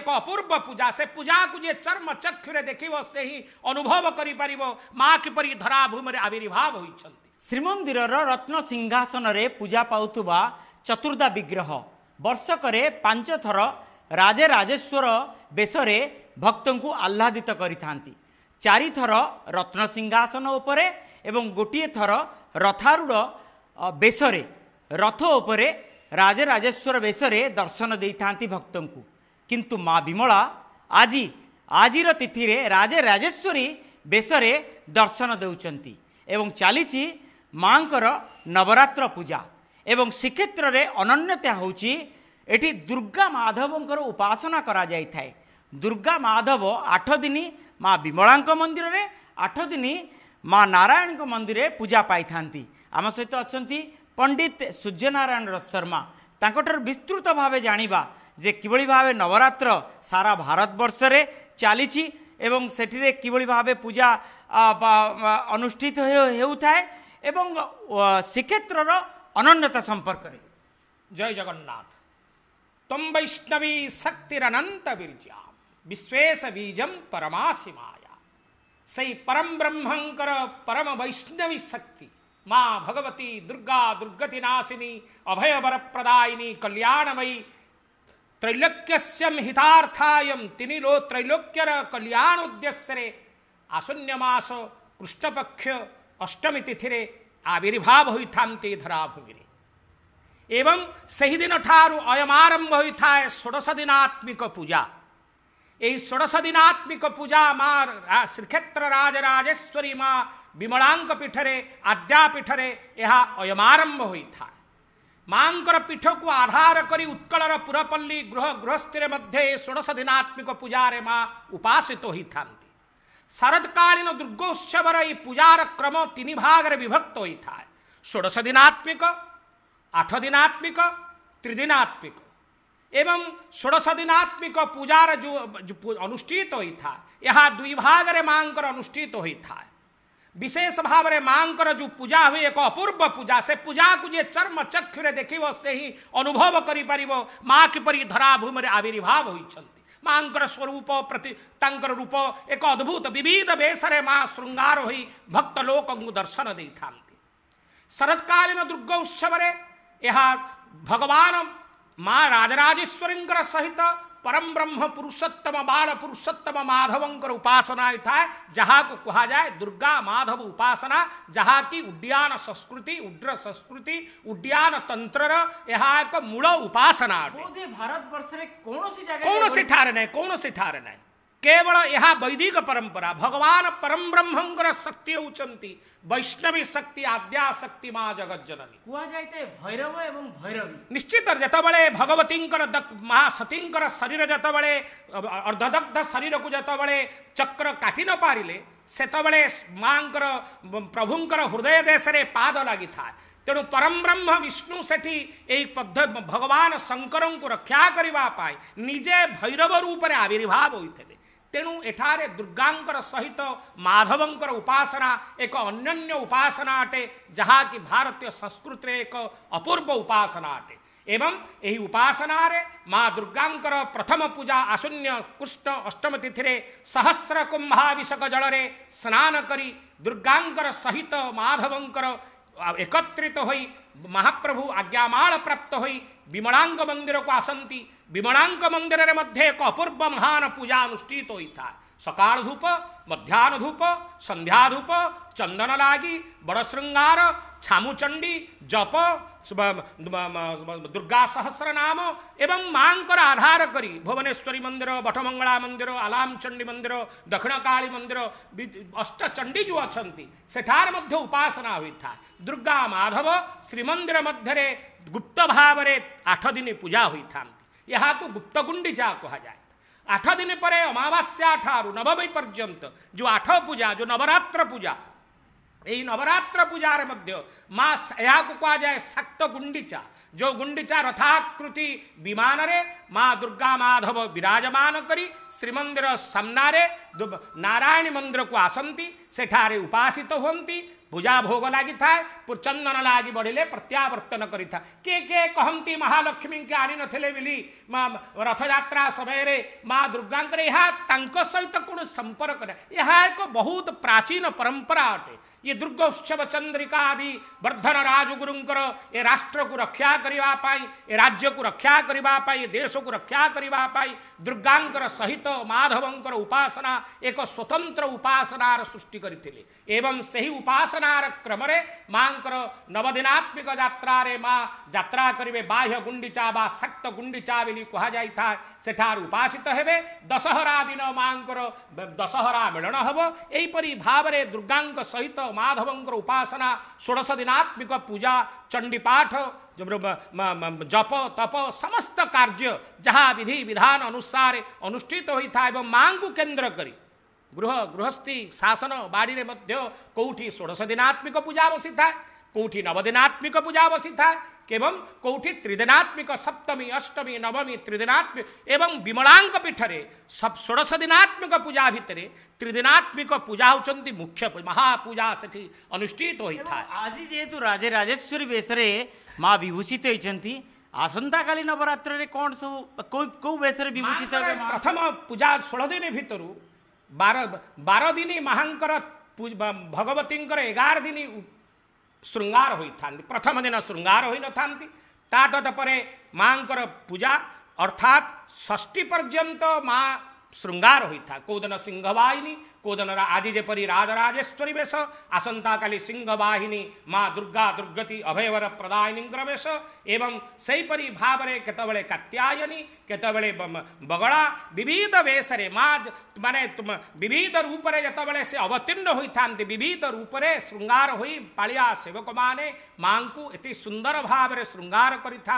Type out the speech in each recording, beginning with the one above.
ଏକ ଅପୂର୍ବ ପୂଜା ସେ ପୂଜାକୁ ଯିଏ ଚର୍ମ ଚକ୍ଷୁରେ ଦେଖିବ ସେ ହିଁ ଅନୁଭବ କରିପାରିବ ମା କିପରି ଧରାଭୂମିରେ ଆବିର୍ଭାବ ହୋଇଛନ୍ତି ଶ୍ରୀମନ୍ଦିରର ରତ୍ନ ସିଂହାସନରେ ପୂଜା ପାଉଥିବା ଚତୁର୍ଦ୍ଧା ବିଗ୍ରହ ବର୍ଷକରେ ପାଞ୍ଚ ଥର ରାଜେ ରାଜେଶ୍ୱର ବେଶରେ ଭକ୍ତଙ୍କୁ ଆହ୍ଲାଦିତ କରିଥାନ୍ତି ଚାରିଥର ରତ୍ନ ସିଂହାସନ ଉପରେ ଏବଂ ଗୋଟିଏ ଥର ରଥାରୂଢ଼ ବେଶରେ ରଥ ଉପରେ ରାଜେ ରାଜେଶ୍ୱର ବେଶରେ ଦର୍ଶନ ଦେଇଥାନ୍ତି ଭକ୍ତଙ୍କୁ କିନ୍ତୁ ମା ବିମଳା ଆଜି ଆଜିର ତିଥିରେ ରାଜେ ରାଜେଶ୍ୱରୀ ବେଶରେ ଦର୍ଶନ ଦେଉଛନ୍ତି ଏବଂ ଚାଲିଛି ମାଙ୍କର ନବରାତ୍ର ପୂଜା ଏବଂ ଶ୍ରୀକ୍ଷେତ୍ରରେ ଅନନ୍ୟତା ହେଉଛି ଏଠି ଦୁର୍ଗା ମାଧବଙ୍କର ଉପାସନା କରାଯାଇଥାଏ ଦୁର୍ଗା ମାଧବ ଆଠ ଦିନ ମା ବିମଳାଙ୍କ ମନ୍ଦିରରେ ଆଠ ଦିନ ମା ନାରାୟଣଙ୍କ ମନ୍ଦିରରେ ପୂଜା ପାଇଥାନ୍ତି ଆମ ସହିତ ଅଛନ୍ତି ପଣ୍ଡିତ ସୂର୍ଯ୍ୟନାରାୟଣ ଶର୍ମା ତାଙ୍କଠାରୁ ବିସ୍ତୃତ ଭାବେ ଜାଣିବା যে কিভাবে ভাবে নবরাত্র সারা ভারতবর্ষরে চালিছি এবং সেটিরে কিভাবে ভাবে পূজা অনুষ্ঠিত হেউথায় এবং শ্রীক্ষেত্রর অনন্যতা সম্পর্কে জয় জগন্নাথ তম বৈষ্ণবী শক্তিরনন্ত বীর্যা বিশ্বেশ বীজম পরমাশি মায়া সেই পরম ব্রহ্মঙ্কর পরম বৈষ্ণবী শক্তি মা ভগবতী দুর্গা দুর্গতি নাশিনী কল্যাণময়ী त्रैलोक्य हिता तिनीलो त्रैलोक्यर कल्याण उद्देश्य रे आशून्यमास कृष्णपक्ष अष्टमी तिथि आविर्भाव होते धराभूमि एवं ही दिन ठारू अयमारंभ होता है षोडश दिनात्मिक पूजा यही षोडश दिनात्मिक पूजा माँ श्रीक्षेत्र राजराजेश्वरी माँ विमलांग आद्यापीठ से यह अयमारंभ होता है ମାଙ୍କର ପୀଠକୁ ଆଧାର କରି ଉତ୍କଳର ପୁରପଲ୍ଲୀ ଗୃହ ଗୃହସ୍ଥୀରେ ମଧ୍ୟ ଏ ଷୋଡ଼ଶ ଦିନାତ୍ମିକ ପୂଜାରେ ମା ଉପାସିତ ହୋଇଥାନ୍ତି ଶରତକାଳୀନ ଦୁର୍ଗୋତ୍ସବର ଏହି ପୂଜାର କ୍ରମ ତିନି ଭାଗରେ ବିଭକ୍ତ ହୋଇଥାଏ ଷୋଡ଼ଶ ଦିନାତ୍ମିକ ଆଠ ଦିନାତ୍ମିକ ତ୍ରିଦିନାତ୍ମିକ ଏବଂ ଷୋଡ଼ଶ ଦିନାତ୍ମିକ ପୂଜାର ଯେଉଁ ଅନୁଷ୍ଠିତ ହୋଇଥାଏ ଏହା ଦୁଇ ଭାଗରେ ମାଙ୍କର ଅନୁଷ୍ଠିତ ହୋଇଥାଏ विशेष भाव में माँ जो पूजा हुए एक अपूर्व पूजा से पूजा को जे चर्म चक्षु देख से ही अनुभव कर माँ किपरी धरा भूमि आविर्भाव होती माँ स्वरूप प्रति रूप एक अद्भुत विविध बेसर माँ श्रृंगार हो भक्त लोक दर्शन दे था शरत कालीन दुर्ग उत्सव यह भगवान माँ राजराजेश्वरी सहित परम ब्रह्म पुरुषोत्तम बाल पुरुषोत्तम माधवंकर उपासना इठा जहाँ को कहा जाए दुर्गा माधव उपासना जहाँ की उड्डयान संस्कृति उड्र संस्कृति उड्डयान तंत्र यहाँ एक मूल उपासना भारत वर्ष कौन सी ठार नहीं कौन सी ठार नहीं केवल यह वैदिक परंपरा भगवान परम ब्रह्म शक्ति उचंती वैष्णवी शक्ति आद्या शक्ति माँ जगत जननी कहुए भैरव एवं भैरवी निश्चित जितेबले भगवती महासती शरीर जितेबले अर्धदग्ध शरीर को जत चक्र काटि न पारे से माँ प्रभुंर हृदय देश में पाद लगी था परम ब्रह्म विष्णु ସେଠି पद्ध भगवान शंकर को रक्षा करने निजे भैरव रूप से आविर्भाव होते ତେଣୁ ଏଠାରେ ଦୁର୍ଗାଙ୍କର ସହିତ ମାଧବଙ୍କର ଉପାସନା ଏକ ଅନ୍ୟାନ୍ୟ ଉପାସନା ଅଟେ ଯାହାକି ଭାରତୀୟ ସଂସ୍କୃତିରେ ଏକ ଅପୂର୍ବ ଉପାସନା ଅଟେ ଏବଂ ଏହି ଉପାସନାରେ ମା' ଦୁର୍ଗାଙ୍କର ପ୍ରଥମ ପୂଜା ଆଶୂନ୍ୟ କୃଷ୍ଣ ଅଷ୍ଟମ ତିଥିରେ ସହସ୍ର କୁମ୍ଭାଭିଷେକ ଜଳରେ ସ୍ନାନ କରି ଦୁର୍ଗାଙ୍କର ସହିତ ମାଧବଙ୍କର एकत्रित हो महाप्रभु आज्ञामाल प्राप्त हो विमलांग मंदिर को आसती विमलांग मंदिर मध्य एक अपूर्व महान पूजा अनुष्ठित होता था सकाळ धूप मध्यान्ह धूप संध्या धूप चंदन लागी बड़ श्रृंगार ଛାମୁଚଣ୍ଡୀ ଜପ ଦୁର୍ଗା ସହସ୍ର ନାମ ଏବଂ ମାଙ୍କର ଆଧାର କରି ଭୁବନେଶ୍ୱରୀ ମନ୍ଦିର ବଟମଙ୍ଗଳା ମନ୍ଦିର ଆଲାମଚଣ୍ଡୀ ମନ୍ଦିର ଦକ୍ଷିଣକାଳୀ ମନ୍ଦିର ଅଷ୍ଟଚଣ୍ଡୀ ଯେଉଁ ଅଛନ୍ତି ସେଠାରେ ମଧ୍ୟ ଉପାସନା ହୋଇଥାଏ ଦୁର୍ଗା ମାଧବ ଶ୍ରୀମନ୍ଦିର ମଧ୍ୟରେ ଗୁପ୍ତ ଭାବରେ ଆଠ ଦିନ ପୂଜା ହୋଇଥାନ୍ତି ଏହାକୁ ଗୁପ୍ତଗୁଣ୍ଡିଚା କୁହାଯାଏ ଆଠ ଦିନ ପରେ ଅମାବାସ୍ୟା ଠାରୁ ନବମୀ ପର୍ଯ୍ୟନ୍ତ ଯେଉଁ ଆଠ ପୂଜା ଯେଉଁ ନବରାତ୍ର ପୂଜା এই নবরাত্র পূজার মধ্যে मा जाए सक्त गुंडीचा जो गुंडीचा रथाकृति रे माँ दुर्गा माधव विराजमान करी श्रीमंदिर सामनारे नारायण मंदिर को आसती सेठारे उपासित तो होती पूजा भोग लगी था चंदन लगी बढ़िले प्रत्यावर्तन करी था के के कहती महालक्ष्मी के आनी नथिले बिली रथयात्रा समय रे माँ दुर्गा सहित कौन संपर्क ना यह एक बहुत प्राचीन परंपरा अटे ये दुर्गोत्सव चंद्रिका आदि ବର୍ଦ୍ଧନ ରାଜଗୁରୁଙ୍କର ଏ ରାଷ୍ଟ୍ରକୁ ରକ୍ଷା କରିବା ପାଇଁ ଏ ରାଜ୍ୟକୁ ରକ୍ଷା କରିବା ପାଇଁ ଏ ଦେଶକୁ ରକ୍ଷା କରିବା ପାଇଁ ଦୁର୍ଗାଙ୍କର ସହିତ ମାଧବଙ୍କର ଉପାସନା ଏକ ସ୍ୱତନ୍ତ୍ର ଉପାସନାର ସୃଷ୍ଟି କରିଥିଲେ ଏବଂ ସେହି ଉପାସନାର କ୍ରମରେ ମାଙ୍କର ନବଦିନାତ୍ମିକ ଯାତ୍ରାରେ ମା ଯାତ୍ରା କରିବେ ବାହ୍ୟ ଗୁଣ୍ଡିଚା ବା ଶକ୍ତ ଗୁଣ୍ଡିଚା ବୋଲି କୁହାଯାଇଥାଏ ସେଠାରୁ ଉପାସିତ ହେବେ ଦଶହରା ଦିନ ମାଙ୍କର ଦଶହରା ମିଳନ ହେବ ଏହିପରି ଭାବରେ ଦୁର୍ଗାଙ୍କ ସହିତ ମାଧବଙ୍କର ଉପାସନା ଷୋଡ଼ଶ ଦିନ ಆಂಜನಾತ್ಮಿಕ पूजा चंडीपाठ जप तप समस्त कार्य जहाँ विधि विधान अनुसार अनुष्ठित होता है माँ को केन्द्र कर गृह गृहस्थी शासन बाड़ी में कौटी षोड़श दिनात्मिक पूजा बसी था कौटी नवदिनात्मिक पूजा बसी था एवं कौटि त्रिदिनात्मिक सप्तमी अष्टमी नवमी त्रिदिनात्मिक एवं विमलांग से सब षोड़श दिनात्मिक पूजा भितर त्रिदिनात्मिक पूजा होती मुख्य महापूजा से अनुष्ठित होता है आज जेहेतु राजे राजेश्वरी माँ विभूषित होती आसंता আসন্তাকালি নবরাত্রে कौन सब कौ बेस विभूषित प्रथम पूजा ষোল दिन भितर बार बार दिन মাঙ্কর भगवती एगार दिन ଶୃଙ୍ଗାର ହୋଇଥାନ୍ତି ପ୍ରଥମ ଦିନ ଶୃଙ୍ଗାର ହୋଇନଥାନ୍ତି ତା ତତ୍ପରେ ମାଆଙ୍କର ପୂଜା ଅର୍ଥାତ୍ ଷଷ୍ଠୀ ପର୍ଯ୍ୟନ୍ତ ମା ଶୃଙ୍ଗାର ହୋଇଥାଏ କେଉଁଦିନ ସିଂହବାହିନୀ कोदन कोदनर आजिजेपरि राजराजेश्वरी वेश आसंता काली सिंहवाहिनी माँ दुर्गा दुर्गति अभयवर प्रदायनिंग्र वेश एवं सहीपरि भाव केतबले कात्यायनी केतबले बगड़ा विभीत वेश मान तुम विभीत रूप से जितेबले से अवतीर्ण होता विभीत रूप से श्रृंगार हो पाया सेवक मैंने माँ को ये सुंदर भाव में श्रृंगार करा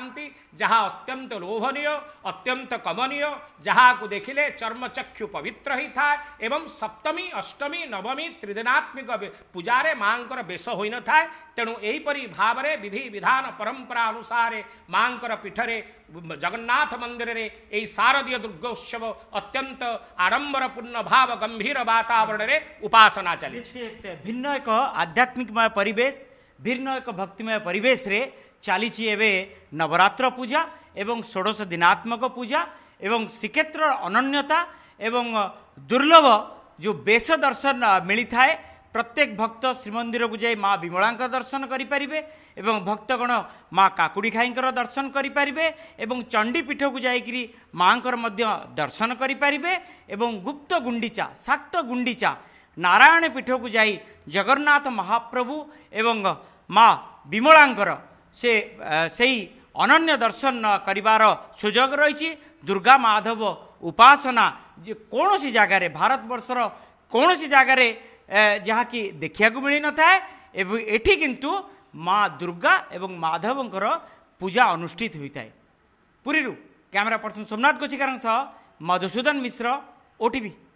अत्यंत लोभनीय अत्यंत कमनिय जहाँ को देखिले चर्मचक्षु पवित्र होता है एवं ସପ୍ତମୀ ଅଷ୍ଟମୀ ନବମୀ ତ୍ରିଦିନାତ୍ମିକ ପୂଜାରେ ମାଙ୍କର ବେଶ ହୋଇନଥାଏ ତେଣୁ ଏହିପରି ଭାବରେ ବିଧି ବିଧାନ ପରମ୍ପରା ଅନୁସାରେ ମାଙ୍କର ପୀଠରେ ଜଗନ୍ନାଥ ମନ୍ଦିରରେ ଏହି ଶାରଦୀୟ ଦୁର୍ଗୋତ୍ସବ ଅତ୍ୟନ୍ତ ଆଡ଼ମ୍ବରପୂର୍ଣ୍ଣ ଭାବ ଗମ୍ଭୀର ବାତାବରଣରେ ଉପାସନା ଚାଲିଛି ଭିନ୍ନ ଏକ ଆଧ୍ୟାତ୍ମିକମୟ ପରିବେଶ ଭିନ୍ନ ଏକ ଭକ୍ତିମୟ ପରିବେଶରେ ଚାଲିଛି ଏବେ ନବରାତ୍ର ପୂଜା ଏବଂ ଷୋଡ଼ଶ ଦିନାତ୍ମକ ପୂଜା ଏବଂ ଶ୍ରୀକ୍ଷେତ୍ରର ଅନନ୍ୟତା ଏବଂ ଦୁର୍ଲଭ ଯେଉଁ ବେଶ ଦର୍ଶନ ମିଳିଥାଏ ପ୍ରତ୍ୟେକ ଭକ୍ତ ଶ୍ରୀମନ୍ଦିରକୁ ଯାଇ ମା ବିମଳାଙ୍କ ଦର୍ଶନ କରିପାରିବେ ଏବଂ ଭକ୍ତଗଣ ମା କାକୁଡ଼ିଖାଇଙ୍କର ଦର୍ଶନ କରିପାରିବେ ଏବଂ ଚଣ୍ଡିପୀଠକୁ ଯାଇକରି ମାଙ୍କର ମଧ୍ୟ ଦର୍ଶନ କରିପାରିବେ ଏବଂ ଗୁପ୍ତ ଗୁଣ୍ଡିଚା ଶାକ୍ତ ଗୁଣ୍ଡିଚା ନାରାୟଣ ପୀଠକୁ ଯାଇ ଜଗନ୍ନାଥ ମହାପ୍ରଭୁ ଏବଂ ମା ବିମଳାଙ୍କର ସେ ସେଇ ଅନନ୍ୟ ଦର୍ଶନ କରିବାର ସୁଯୋଗ ରହିଛି ଦୁର୍ଗା ମାଧବ ଉପାସନା ଯେ କୌଣସି ଜାଗାରେ ଭାରତବର୍ଷର କୌଣସି ଜାଗାରେ ଯାହାକି ଦେଖିବାକୁ ମିଳିନଥାଏ ଏବଂ ଏଠି କିନ୍ତୁ ମା ଦୁର୍ଗା ଏବଂ ମାଧବଙ୍କର ପୂଜା ଅନୁଷ୍ଠିତ ହୋଇଥାଏ ପୁରୀରୁ କ୍ୟାମେରା ପର୍ସନ ସୋମନାଥ କୋଚିକାରଙ୍କ ସହ ମଧୁସୂଦନ ମିଶ୍ର ଓଟିଭି